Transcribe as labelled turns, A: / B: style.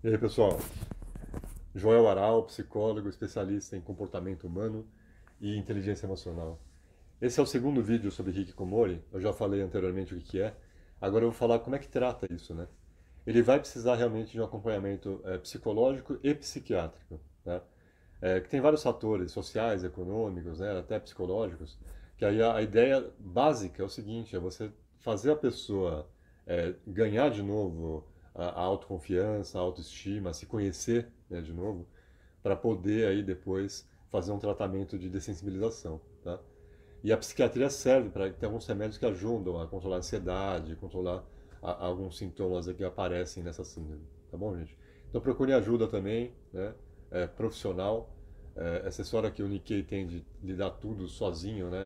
A: E aí, pessoal? Joel Aral, psicólogo, especialista em comportamento humano e inteligência emocional. Esse é o segundo vídeo sobre Rick Komori. eu já falei anteriormente o que é, agora eu vou falar como é que trata isso, né? Ele vai precisar realmente de um acompanhamento é, psicológico e psiquiátrico, né? É, que tem vários fatores sociais, econômicos, né, até psicológicos, que aí a, a ideia básica é o seguinte, é você fazer a pessoa é, ganhar de novo a autoconfiança, a autoestima, a se conhecer né, de novo, para poder aí depois fazer um tratamento de dessensibilização. Tá? E a psiquiatria serve para ter alguns remédios que ajudam a controlar a ansiedade, controlar a, alguns sintomas que aparecem nessa síndrome. Tá bom, gente? Então procure ajuda também, né? É, profissional. É, é essa história que o Nikkei tem de lidar tudo sozinho, né?